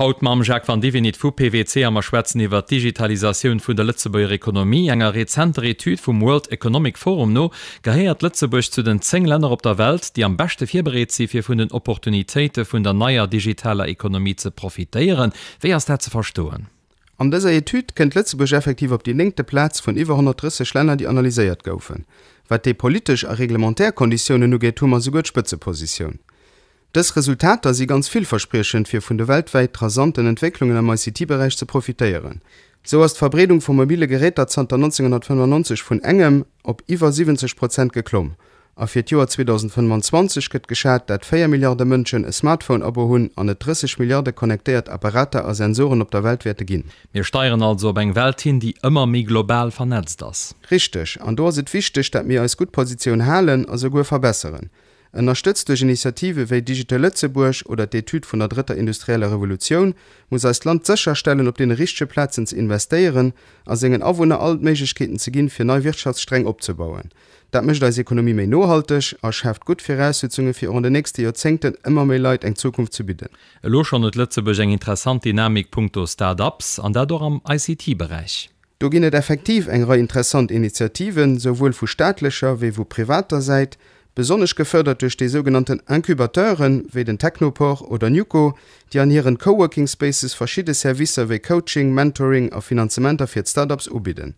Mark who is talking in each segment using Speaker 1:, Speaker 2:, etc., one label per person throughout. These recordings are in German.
Speaker 1: Haut mam Jack van Divinit vu PVC ammer Schwezen iwwer Digitalisaun vun der Lettzebeer Ekonomie enger rezentere Typ vum World Economic Forum no geheiert Lettzebusch zu den Zng Länder op der Welt, die am beste firbereet sie fir vun den Opportunitéite vun der naier digitaler Ekonomie ze profitéieren, wéi as dat ze verstoen.
Speaker 2: An déser Etyd kennt Lettzebusch effektiv op die lengkte Platz vun iwwer 130 Schlenner, die analyséiert goufen, wat de polisch a reglementärkonditionioune nu gettummer se so gut Spëze Positionioun. Das Resultat da sie ganz vielversprechend für von der weltweit rasanten Entwicklungen im ICT-Bereich zu profitieren. So ist die Verbreitung von mobilen Geräten seit 1995 von engem auf über 70 Prozent geklomm. A das Jahr 2025 gëtt geschat, dat 4 Milliarden Menschen ein Smartphone aber und 30 Milliarden konnektiert Apparate und Sensoren auf der Weltwerte gehen.
Speaker 1: Wir steuern also eng Welt hin, die immer mehr global vernetzt ist.
Speaker 2: Richtig, und da ist es wichtig, dass wir uns gut Position halen as also go verbessern ënnerstëtzt durch Initiative wie Digital Lützeburg oder die Tüte von der dritten industriellen Revolution muss das Land sicherstellen, op den richtigen Plätzen zu investieren a segen awonner altméigkeeten zu gehen, für neue Wirtschaftsstränge opbauen. Dat mecht als Ökonomie mehr nachhaltig und schafft gute Voraussetzungen für an de nächste Jozenten ëmmer méi Leiit eng Zukunft zu bieden.
Speaker 1: Lo schon et Lützeburg eng interessant Dynamikpunkto Startups und dadurch am ICT-Bereich.
Speaker 2: Do ginnet effektiv enger interessant Initiativen sowohl von staatlicher wie von privater Seite besonders gefördert durch die sogenannten Inkubateuren wie den Technopor oder Nuco, die an ihren Coworking Spaces verschiedene Service wie Coaching, Mentoring und Finanzmenter für Startups anbieten.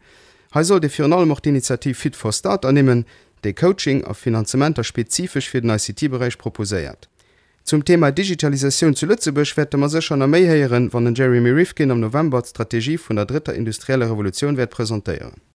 Speaker 2: He soll de Fional die Initiative Fit for Start annehmen, die Coaching und Finanzmenter spezifisch für den ICT-Bereich proposiert. Zum Thema Digitalisation zu Lützeburg werden wir sicher noch mehr hören, wenn Jeremy Rifkin im November die Strategie von der dritter industriellen Revolution präsentieren wird.